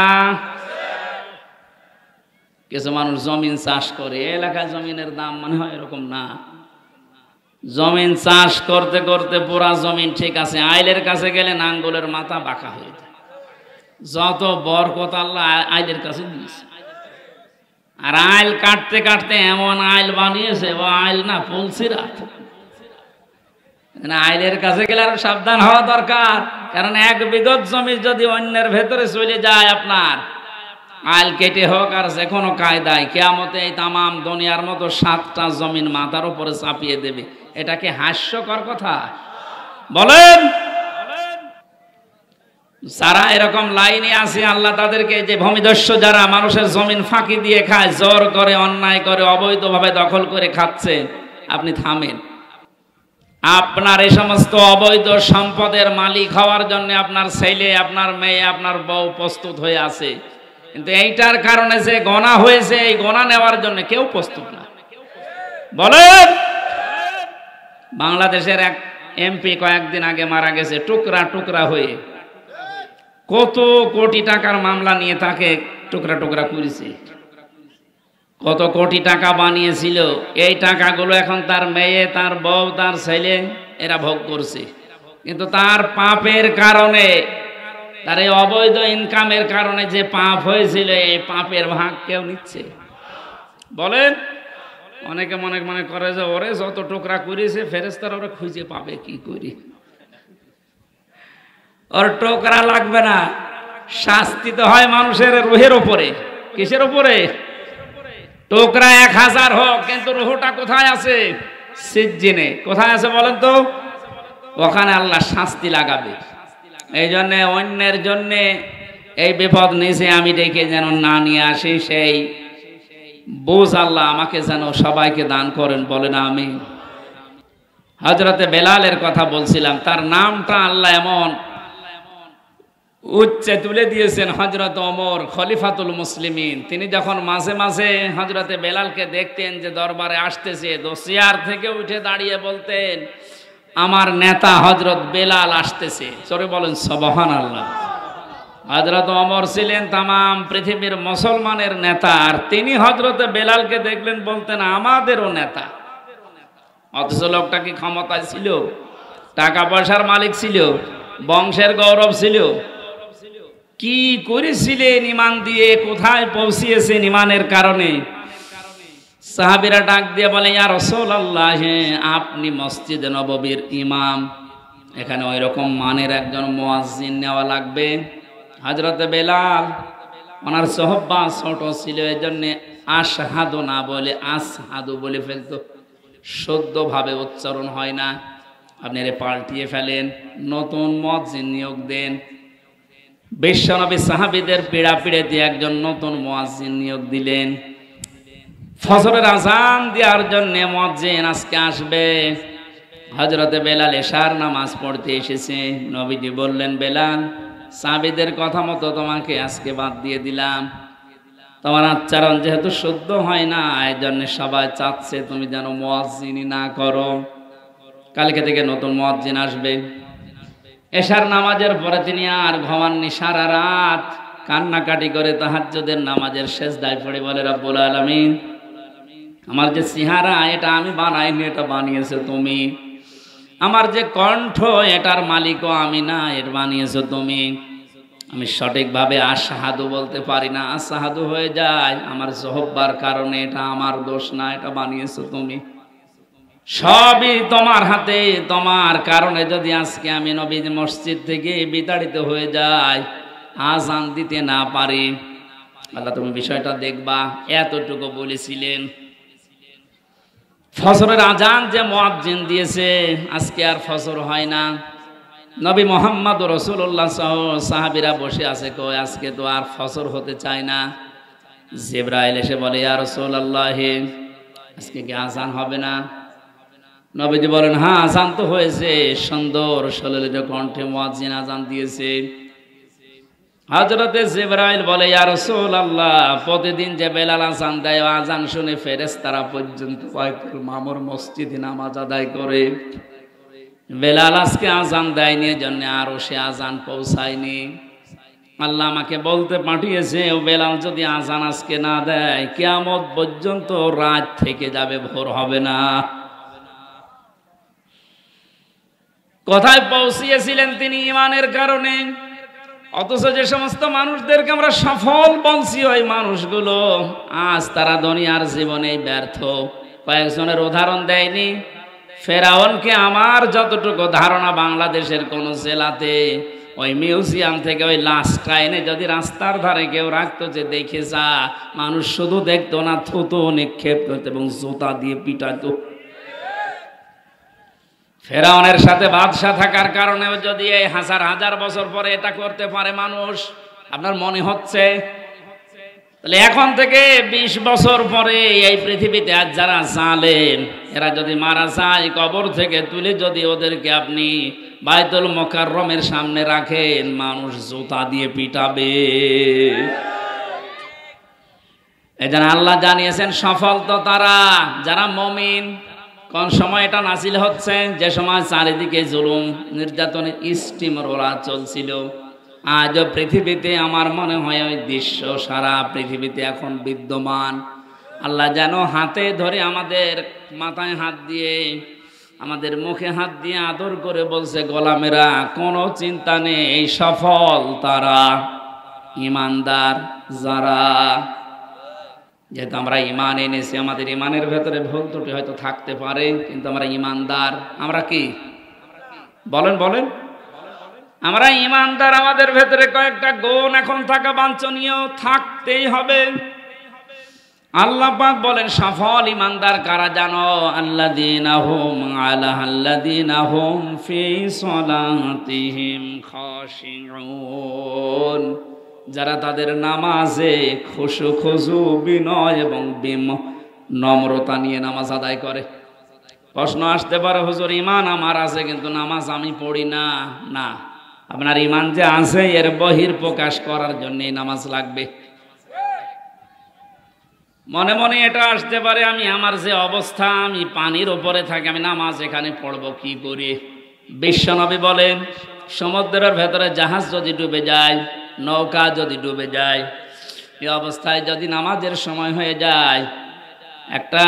কিছু মানুষ জমিন চাষ করে এলাকায় জমিনের দাম মনে হয় এরকম না জমিন চাষ করতে করতে পুরা জমিন ঠিক আছে আইলের কাছে গেলে নাঙ্গলের মাথা বাঁকা হয়ে যায় যত বরকত আল্লাহ আইলের কাছে দিয়েছে আর আইল কাটতে কাটতে এমন আইল বানিয়েছে ও আইল না পুলসিরাত মানে আইলের কাছে গেলে আরো সাবধান হওয়া দরকার কারণ এক বিগত জমি যদি অন্যের ভেতরে চলে যায় আপনার আইল কেটে হোক আর যে কোনো কায়দায় কেয়ামতে এই তামাম দুনিয়ার মতো সাতটা জমিন মাথার উপরে চাপিয়ে দেবে এটাকে হাস্যকর কথা বলেন যারা এরকম লাইনে আছে আল্লাহ তাদেরকে যে ভূমিদস্য যারা মানুষের জমিন ফাঁকি দিয়ে খায় জোর করে অন্যায় করে অবৈধভাবে দখল করে খাচ্ছে আপনি থামেন আপনার এই সমস্ত অবৈধ সম্পদের মালিক হওয়ার জন্য আপনার ছেলে আপনার মেয়ে আপনার বউ প্রস্তুত হয়ে আছে কিন্তু এইটার কারণে যে গনা হয়েছে এই গনা নেওয়ার জন্য কেউ প্রস্তুত না বলেন বাংলাদেশের এক এমপি কয়েকদিন আগে মারা গেছে টুকরা টুকরা হয়ে কত কোটি টাকার মামলা নিয়ে তাকে টুকরা টুকরা করেছে কত কোটি টাকা বানিয়েছিল এই টাকাগুলো এখন তার মেয়ে তার বউ তার ছেলে এরা ভোগ করছে কিন্তু তার পাপের কারণে তার এই অবৈধ ইনকামের কারণে যে পাপ হয়েছিল এই পাপের ভাগ কেউ নিচ্ছে বলেন অনেকে মনে মনে করে যে ওরে যত টোকরা করেছে ফেরেস্তার ওরা খুঁজে পাবে কি করি ওর টোকরা লাগবে না শাস্তি তো হয় মানুষের রুহের ওপরে কিসের ওপরে টোকরা এক হাজার হোক কিন্তু রুহটা কোথায় আছে সিজিনে কোথায় আছে বলেন তো ওখানে আল্লাহ শাস্তি লাগাবে এই জন্যে অন্যের জন্যে এই বিপদ নিচে আমি ডেকে যেন না নিয়ে আসি সেই বুঝ আল্লাহ আমাকে যেন সবাইকে দান করেন বলেন আমি হজরতে বেলালের কথা বলছিলাম তার নামটা আল্লাহ এমন উচ্চে তুলে দিয়েছেন হজরত অমর খলিফাতুল মুসলিমিন তিনি যখন মাঝে মাঝে হজরতে বেলালকে দেখতেন যে দরবারে আসতেছে দোসিয়ার থেকে উঠে দাঁড়িয়ে বলতেন আমার নেতা হজরত বেলাল আসতেছে চরে বলেন সবহান আল্লাহ হজরত অমর ছিলেন তাম পৃথিবীর মুসলমানের নেতা আর তিনি হজরত বেলালকে দেখলেন বলতেন আমাদেরও নেতা অথচ লোকটা কি ক্ষমতায় ছিল টাকা পয়সার মালিক ছিল বংশের গৌরব ছিল কি করেছিলেন ইমান দিয়ে কোথায় পৌঁছিয়েছেন ইমানের কারণে সাহাবিরা ডাক দিয়ে বলে ইয়া রসল আল্লাহ আপনি মসজিদে নববীর ইমাম এখানে ওই রকম মানের একজন মোয়াজিন নেওয়া লাগবে হাজরতে বেলাল ওনার সহব্বা ছোট ছিল এই জন্যে আশহাদু না বলে আসহাদু বলে ফেলতো শুদ্ধভাবে উচ্চারণ হয় না আপনি এর পাল্টিয়ে ফেলেন নতুন মজিন নিয়োগ দেন বিশ্বনবী সাহাবিদের পিড়া পিড়ে দিয়ে একজন নতুন মোয়াজিন নিয়োগ দিলেন ফজরের আজান দেওয়ার জন্য মজ্জেন আজকে আসবে হজরতে বেলাল এশার নামাজ পড়তে এসেছে নবীজি বললেন বেলাল সাবিদের কথা মতো তোমাকে আজকে বাদ দিয়ে দিলাম তোমার আচ্চারণ যেহেতু শুদ্ধ হয় না এই জন্য সবাই চাচ্ছে তুমি যেন মোয়াজিনি না করো কালকে থেকে নতুন মজিন আসবে এশার নামাজের পরে তিনি আর ঘমাননি সারা রাত কান্নাকাটি করে তাহাজ্যদের নামাজের শেষ দায় পড়ে বলে রব্বুল আলমিন আমার যে চেহারা এটা আমি বানাইনি এটা বানিয়েছো তুমি আমার যে কণ্ঠ এটার মালিকও আমি না এর বানিয়েছো তুমি আমি সঠিকভাবে আসাহাদু বলতে পারি না আসাহাদু হয়ে যায় আমার জহব্বার কারণে এটা আমার দোষ না এটা বানিয়েছো তুমি সবই তোমার হাতে তোমার কারণে যদি আজকে আমি নবী মসজিদ থেকে বিতাড়িত হয়ে যাই আজান দিতে না পারি আল্লাহ তুমি বিষয়টা দেখবা এতটুকু বলেছিলেন ফসরের আজান যে মোয়াজ্জিন দিয়েছে আজকে আর ফসর হয় না নবী মোহাম্মদ রসুল্লাহ সহ সাহাবিরা বসে আছে কয় আজকে তো আর ফসর হতে চায় না জেব্রাইল এসে বলে ইয়া রসুল আল্লাহ আজকে কি আজান হবে না নবীজি বলেন হ্যাঁ আজান তো হয়েছে সুন্দর সলিল কণ্ঠে মোয়াজ্জিন আজান দিয়েছে হজরতে জিব্রাইল বলে ইয়া রসুল আল্লাহ প্রতিদিন যে বেলাল আজান দেয় আজান শুনে ফেরেস তারা পর্যন্ত বাইতুল মামুর মসজিদে নামাজ আদায় করে বেলাল আজকে আজান দেয়নি জন্য আর সে আজান পৌঁছায়নি আল্লাহ আমাকে বলতে পাঠিয়েছে ও বেলাল যদি আজান আজকে না দেয় কেয়ামত পর্যন্ত রাত থেকে যাবে ভোর হবে না কোথায় পৌঁছিয়েছিলেন তিনি ইমানের কারণে অথচ যে সমস্ত মানুষদেরকে আমরা সফল বলছি ওই মানুষগুলো আজ তারা দুনিয়ার জীবনে ব্যর্থ কয়েকজনের উদাহরণ দেয়নি ফেরাউনকে আমার যতটুকু ধারণা বাংলাদেশের কোন জেলাতে ওই মিউজিয়াম থেকে ওই লাশটা এনে যদি রাস্তার ধারে কেউ রাখতো যে দেখে যা মানুষ শুধু দেখতো না থুতো নিক্ষেপ করতো এবং জোতা দিয়ে পিটাতো ফেরাউনের সাথে বাদশাহ থাকার কারণে যদি এই হাজার হাজার বছর পরে এটা করতে পারে মানুষ আপনার মনে হচ্ছে তাহলে এখন থেকে ২০ বছর পরে এই পৃথিবীতে আর যারা জালেন এরা যদি মারা যায় কবর থেকে তুলে যদি ওদেরকে আপনি বাইতুল মোকাররমের সামনে রাখেন মানুষ জুতা দিয়ে পিটাবে যেন আল্লাহ জানিয়েছেন সফল তো তারা যারা মমিন কোন সময় এটা নাসিল হচ্ছে যে সময় চারিদিকে জুলুম নির্যাতনের স্টিম রোলা চলছিল আজও পৃথিবীতে আমার মনে হয় ওই দৃশ্য সারা পৃথিবীতে এখন বিদ্যমান আল্লাহ যেন হাতে ধরে আমাদের মাথায় হাত দিয়ে আমাদের মুখে হাত দিয়ে আদর করে বলছে গোলামেরা কোনো চিন্তা নেই সফল তারা ইমানদার যারা যেহেতু আমরা ইমান এনেছি আমাদের ইমানের ভেতরে ভুল ত্রুটি হয়তো থাকতে পারে কিন্তু আমরা ইমানদার আমরা কি বলেন বলেন আমরা ইমানদার আমাদের ভেতরে কয়েকটা গুণ এখন থাকা বাঞ্ছনীয় থাকতেই হবে আল্লাহ পাক বলেন সফল ইমানদার কারা জানো আল্লাহ দিন আহম আল্লাহ আল্লাহ দিন ফি সলাতিহিম খাশিউন যারা তাদের নামাজে খুশু খুশু বিনয় এবং বিম নম্রতা নিয়ে নামাজ আদায় করে প্রশ্ন আসতে পারে হুজুর ইমান আমার আছে কিন্তু নামাজ আমি পড়ি না না আপনার ইমান যে আছে এর বহির প্রকাশ করার জন্য নামাজ লাগবে মনে মনে এটা আসতে পারে আমি আমার যে অবস্থা আমি পানির ওপরে থাকি আমি নামাজ এখানে পড়বো কি করে বিশ্বনবী বলেন সমুদ্রের ভেতরে জাহাজ যদি ডুবে যায় নৌকা যদি ডুবে যায় এই অবস্থায় যদি নামাজের সময় হয়ে যায় একটা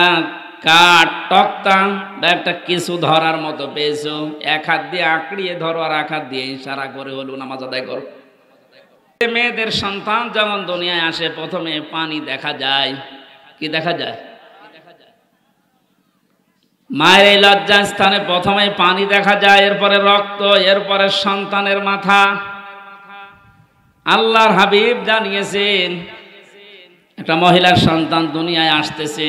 কাঠ টকতাম বা একটা কিছু ধরার মতো পেয়েছো এক হাত দিয়ে আঁকড়িয়ে ধরো আর এক হাত দিয়ে ইশারা করে হলো নামাজ আদায় করো মেয়েদের সন্তান যেমন দুনিয়ায় আসে প্রথমে পানি দেখা যায় কি দেখা যায় মায়ের এই স্থানে প্রথমে পানি দেখা যায় এরপরে রক্ত এরপরে সন্তানের মাথা আল্লাহর হাবিব জানিয়েছেন একটা মহিলার সন্তান দুনিয়ায় আসতেছে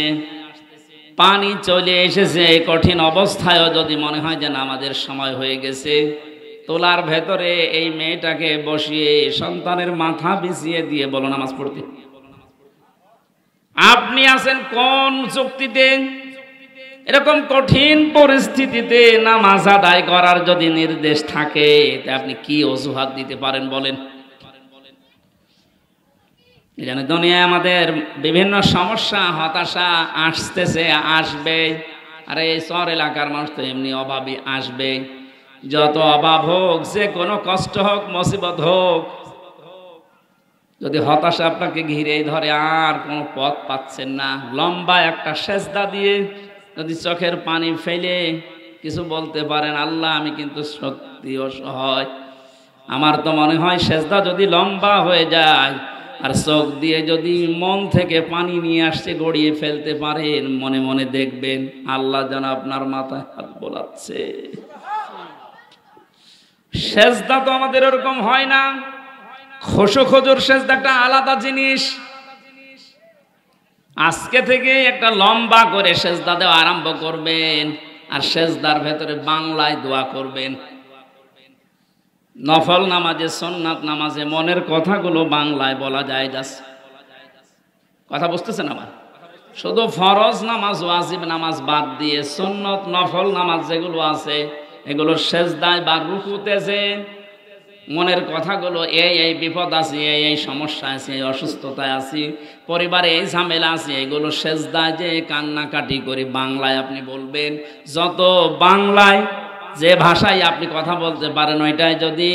পানি চলে এসেছে কঠিন অবস্থায়ও যদি মনে হয় যেন আমাদের সময় হয়ে গেছে তোলার ভেতরে এই মেয়েটাকে বসিয়ে সন্তানের মাথা বিছিয়ে দিয়ে বলো নামাজ পড়তে আপনি আছেন কোন চুক্তিতে এরকম কঠিন পরিস্থিতিতে নামাজ আদায় করার যদি নির্দেশ থাকে তা আপনি কি অজুহাত দিতে পারেন বলেন যেন দুনিয়ায় আমাদের বিভিন্ন সমস্যা হতাশা আসতেছে আসবে আর এই শহর এলাকার মানুষ তো এমনি অভাবই আসবে যত অভাব হোক যে কোনো কষ্ট হোক মুসিবত হোক যদি হতাশা আপনাকে ঘিরেই ধরে আর কোনো পথ পাচ্ছেন না লম্বা একটা সেজদা দিয়ে যদি চোখের পানি ফেলে কিছু বলতে পারেন আল্লাহ আমি কিন্তু সত্যি অসহায় আমার তো মনে হয় সেজদা যদি লম্বা হয়ে যায় আর চোখ দিয়ে যদি মন থেকে পানি নিয়ে আসছে গড়িয়ে ফেলতে পারেন মনে মনে দেখবেন আল্লাহ যেন আপনার মাথায় হাত বোলাচ্ছে সেজদা তো আমাদের ওরকম হয় না খোসো খোজোর সেজদা একটা আলাদা জিনিস আজকে থেকে একটা লম্বা করে সেজদা দেওয়া আরম্ভ করবেন আর সেজদার ভেতরে বাংলায় দোয়া করবেন নফল নামাজে সন্ন্যাত নামাজে মনের কথাগুলো বাংলায় বলা যায় যাস কথা বুঝতেছেন আমার শুধু ফরজ নামাজ ওয়াজিব নামাজ বাদ দিয়ে সন্নত নফল নামাজ যেগুলো আছে এগুলো সেজদায় বা রুকুতে যে মনের কথাগুলো এই এই বিপদ আছে এই এই সমস্যা আছে এই অসুস্থতায় আছি পরিবারে এই ঝামেলা আছে এগুলো সেজদায় যে কান্নাকাটি করে বাংলায় আপনি বলবেন যত বাংলায় যে ভাষায় আপনি কথা বলতে পারেন ওইটায় যদি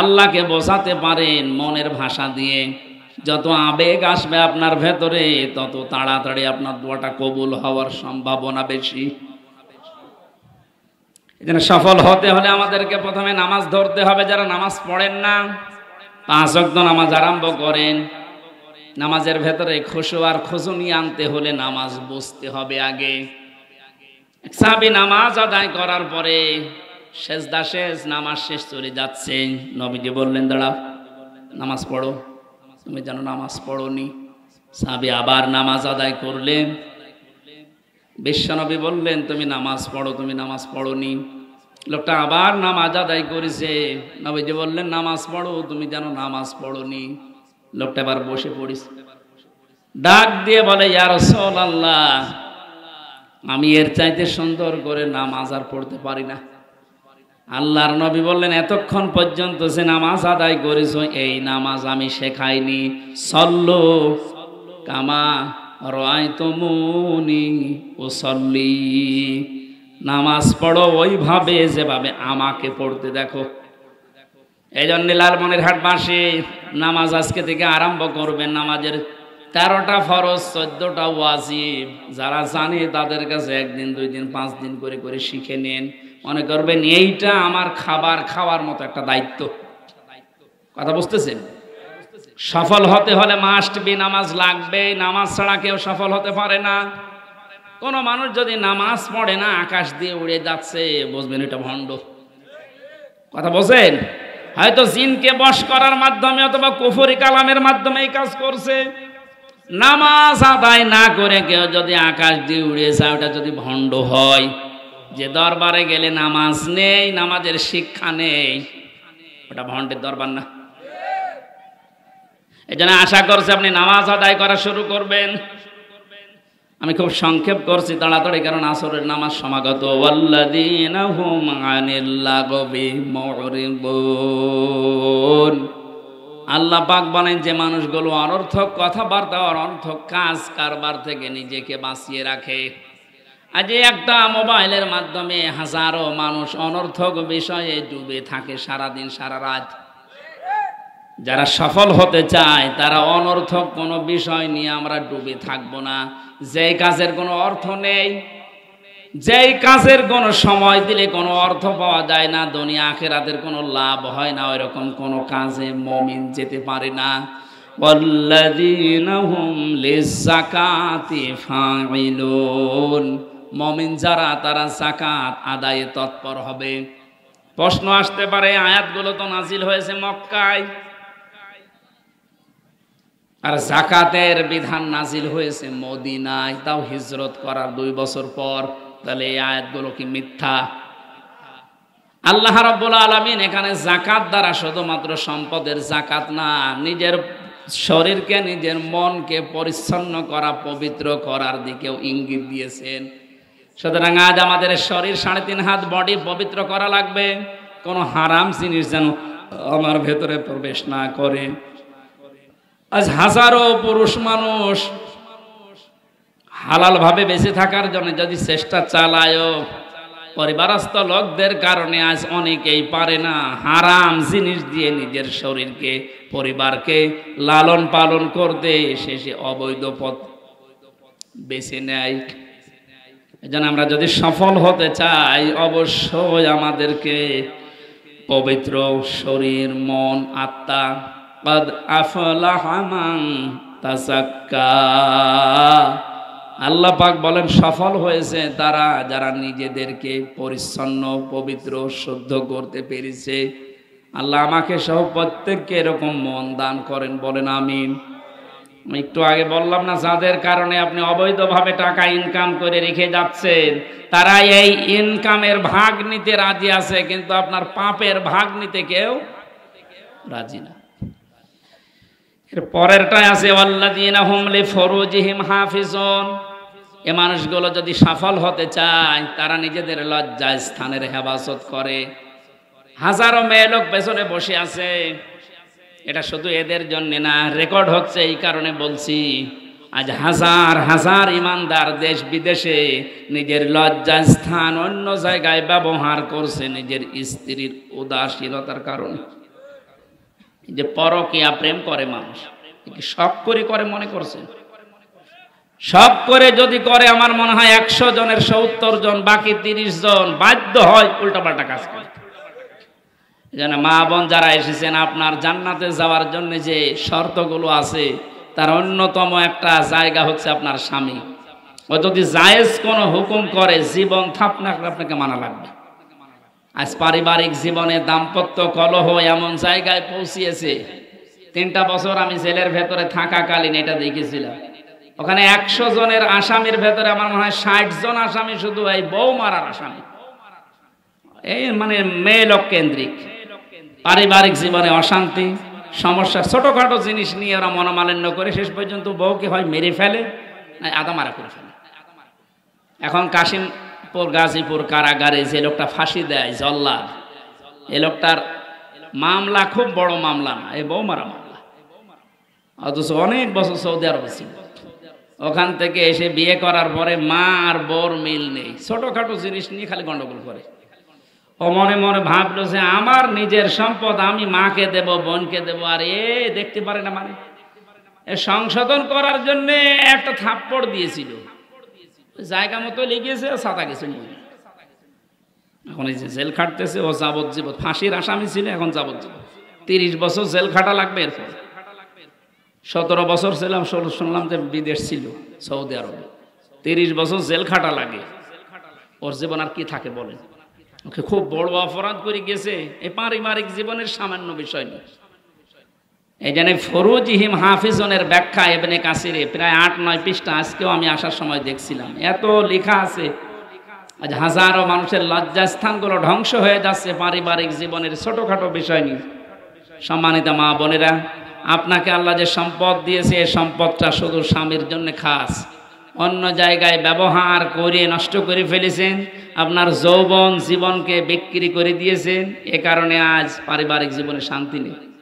আল্লাহকে বোঝাতে পারেন মনের ভাষা দিয়ে যত আবেগ আসবে আপনার ভেতরে তত তাড়াতাড়ি আপনার দোয়াটা কবুল হওয়ার সম্ভাবনা বেশি এখানে সফল হতে হলে আমাদেরকে প্রথমে নামাজ ধরতে হবে যারা নামাজ পড়েন না পাঁচ অগ্ন নামাজ আরম্ভ করেন নামাজের ভেতরে খুশু আর খুশু নিয়ে আনতে হলে নামাজ বুঝতে হবে আগে সাবি নামাজ আদায় করার পরে শেষ দাশেষ নামাজ শেষ চলে যাচ্ছে নবীজি বললেন দাঁড়া নামাজ পড়ো তুমি যেন নামাজ পড়োনি সাবি আবার নামাজ আদায় করলেন বিশ্বনবী বললেন তুমি নামাজ পড়ো তুমি নামাজ পড়োনি লোকটা আবার নামাজ আদায় করেছে নবীজি বললেন নামাজ পড়ো তুমি যেন নামাজ পড়োনি লোকটা আবার বসে পড়িস ডাক দিয়ে বলে ইয়ারসল আল্লাহ আমি এর চাইতে সুন্দর করে নামাজ আর পড়তে পারি না আল্লাহর নবী বললেন এতক্ষণ পর্যন্ত সে নামাজ আদায় করেছ এই নামাজ আমি শেখাইনি সল্ল কামা রয় তমুনি ও সল্লি নামাজ পড়ো ওইভাবে যেভাবে আমাকে পড়তে দেখো এই জন্য হাট বাসে নামাজ আজকে থেকে আরম্ভ করবেন নামাজের তেরোটা ফরজ চোদ্দটা ওয়াজিব যারা জানে তাদের কাছে একদিন দুই দিন পাঁচ দিন করে করে শিখে নেন মনে করবেন এইটা আমার খাবার খাওয়ার মতো একটা দায়িত্ব কথা বুঝতেছেন সফল হতে হলে মাস্ট বি নামাজ লাগবে নামাজ ছাড়া কেউ সফল হতে পারে না কোনো মানুষ যদি নামাজ পড়ে না আকাশ দিয়ে উড়ে যাচ্ছে বুঝবেন এটা ভণ্ড কথা বোঝেন হয়তো জিনকে বশ করার মাধ্যমে অথবা কুফুরি কালামের মাধ্যমে এই কাজ করছে নামাজ আদায় না করে কেউ যদি আকাশ দিয়ে উড়ে যায় ওটা যদি ভণ্ড হয় যে দরবারে গেলে নামাজ নেই নামাজের শিক্ষা নেই ওটা ভণ্ডের দরবার না এই জন্য আশা করছি আপনি নামাজ আদায় করা শুরু করবেন আমি খুব সংক্ষেপ করছি তাড়াতাড়ি কারণ আসরের নামাজ সমাগত ওয়াল্লাদিন হুম আল্লাহ পাক বলেন যে মানুষগুলো অনর্থক কথাবার্তা অনর্থক কাজ কারবার থেকে নিজেকে বাঁচিয়ে রাখে আজ একটা মোবাইলের মাধ্যমে হাজারো মানুষ অনর্থক বিষয়ে ডুবে থাকে সারাদিন সারা রাত যারা সফল হতে চায় তারা অনর্থক কোনো বিষয় নিয়ে আমরা ডুবে থাকবো না যে কাজের কোনো অর্থ নেই যেই কাজের কোনো সময় দিলে কোনো অর্থ পাওয়া যায় না দুনিয়া আখেরাতের কোনো লাভ হয় না ওই রকম কোনো কাজে মমিন যেতে পারে না মমিন যারা তারা জাকাত আদায়ে তৎপর হবে প্রশ্ন আসতে পারে আয়াতগুলো তো নাজিল হয়েছে মক্কায় আর জাকাতের বিধান নাজিল হয়েছে মদিনায় তাও হিজরত করার দুই বছর পর তাহলে এই আয়াতগুলো কি মিথ্যা আল্লাহ রব্বুল আলমিন এখানে জাকাত দ্বারা শুধুমাত্র সম্পদের জাকাত না নিজের শরীরকে নিজের মনকে পরিচ্ছন্ন করা পবিত্র করার দিকেও ইঙ্গিত দিয়েছেন সুতরাং আজ আমাদের শরীর সাড়ে তিন হাত বডি পবিত্র করা লাগবে কোনো হারাম জিনিস যেন আমার ভেতরে প্রবেশ না করে আজ হাজারো পুরুষ মানুষ হালালভাবে বেঁচে থাকার জন্য যদি চেষ্টা চালায়ও পরিবারস্থ লোকদের কারণে আজ অনেকেই পারে না হারাম জিনিস দিয়ে নিজের শরীরকে পরিবারকে লালন পালন করতে শেষে অবৈধ পথ বেছে নেয় এজন্য আমরা যদি সফল হতে চাই অবশ্যই আমাদেরকে পবিত্র শরীর মন আত্মা আফলাহামান তাসাক্কা আল্লাহ পাক বলেন সফল হয়েছে তারা যারা নিজেদেরকে পরিচ্ছন্ন পবিত্র শুদ্ধ করতে পেরেছে আল্লাহ আমাকে সহ প্রত্যেককে এরকম মন দান করেন বলেন আমিন একটু আগে বললাম না যাদের কারণে আপনি অবৈধভাবে টাকা ইনকাম করে রেখে যাচ্ছেন তারা এই ইনকামের ভাগ নিতে রাজি আছে কিন্তু আপনার পাপের ভাগ নিতে কেউ রাজি না এর আছে আল্লাহ দিন ফরুজিহিম হাফিজন এ মানুষগুলো যদি সফল হতে চায় তারা নিজেদের লজ্জায় স্থানের হেফাজত করে হাজারো মেয়ে লোক পেছনে বসে আছে এটা শুধু এদের জন্যে না রেকর্ড হচ্ছে এই কারণে বলছি আজ হাজার হাজার ইমানদার দেশ বিদেশে নিজের লজ্জা স্থান অন্য জায়গায় ব্যবহার করছে নিজের স্ত্রীর উদাসীনতার কারণে যে পরকিয়া প্রেম করে মানুষ শখ করে করে মনে করছে সব করে যদি করে আমার মনে হয় একশো জনের সত্তর জন বাকি তিরিশ জন বাধ্য হয় উল্টাপাল্টা কাজ করে যেন মা বোন যারা এসেছেন আপনার জান্নাতে যাওয়ার জন্য যে শর্তগুলো আছে তার অন্যতম একটা জায়গা হচ্ছে আপনার স্বামী ও যদি জায়েজ কোনো হুকুম করে জীবন থাপনা আপনাকে মানা লাগবে আজ পারিবারিক জীবনে দাম্পত্য কলহ এমন জায়গায় পৌঁছিয়েছে তিনটা বছর আমি জেলের ভেতরে থাকাকালীন এটা দেখেছিলাম ওখানে একশো জনের আসামির ভেতরে আমার মনে হয় ষাট জন আসামি শুধু এই বউ মারার আসামি এই মানে মেয়ে লোক কেন্দ্রিক পারিবারিক জীবনে অশান্তি সমস্যা ছোটোখাটো জিনিস নিয়ে ওরা মনোমালিন্য করে শেষ পর্যন্ত বউকে হয় মেরে ফেলে আদা মারা করে ফেলে এখন কাশিমপুর গাজীপুর কারাগারে যে লোকটা ফাঁসি দেয় জল্লাদ এ লোকটার মামলা খুব বড় মামলা না এ বউ মারা মামলা অথচ অনেক বছর সৌদি আরবে ছিল ওখান থেকে এসে বিয়ে করার পরে মা আর বর মিল নেই ছোটোখাটো জিনিস নিয়ে খালি গণ্ডগোল করে ও মনে মনে ভাবলো যে আমার নিজের সম্পদ আমি মাকে দেব বোনকে দেব আর এ দেখতে পারে না মানে এ সংশোধন করার জন্য একটা থাপ্পড় দিয়েছিল জায়গা মতো লেগেছে সাদা গেছে এখন এই যে জেল খাটতেছে ও যাবজ্জীবন ফাঁসির আসামি ছিল এখন যাবজ্জীবন তিরিশ বছর জেল খাটা লাগবে এরপর সতেরো বছর ছিলাম ষোলো শুনলাম যে বিদেশ ছিল সৌদি আরবে তিরিশ বছর জেল খাটা লাগে ওর জীবন আর কি থাকে বলেন ওকে খুব বড় অপরাধ করে গেছে এ পারিবারিক জীবনের সামান্য বিষয় নেই এই জন্য ফরুজিহিম হাফিজনের ব্যাখ্যা এবনে কাশিরে প্রায় আট নয় পৃষ্ঠা আজকেও আমি আসার সময় দেখছিলাম এত লেখা আছে আজ হাজারো মানুষের লজ্জাস্থানগুলো ধ্বংস হয়ে যাচ্ছে পারিবারিক জীবনের ছোটোখাটো বিষয় নিয়ে সম্মানিত মা বোনেরা আপনাকে আল্লাহ যে সম্পদ দিয়েছে এই সম্পদটা শুধু স্বামীর জন্য খাস অন্য জায়গায় ব্যবহার করে নষ্ট করে ফেলেছেন আপনার যৌবন জীবনকে বিক্রি করে দিয়েছেন এ কারণে আজ পারিবারিক জীবনে শান্তি নেই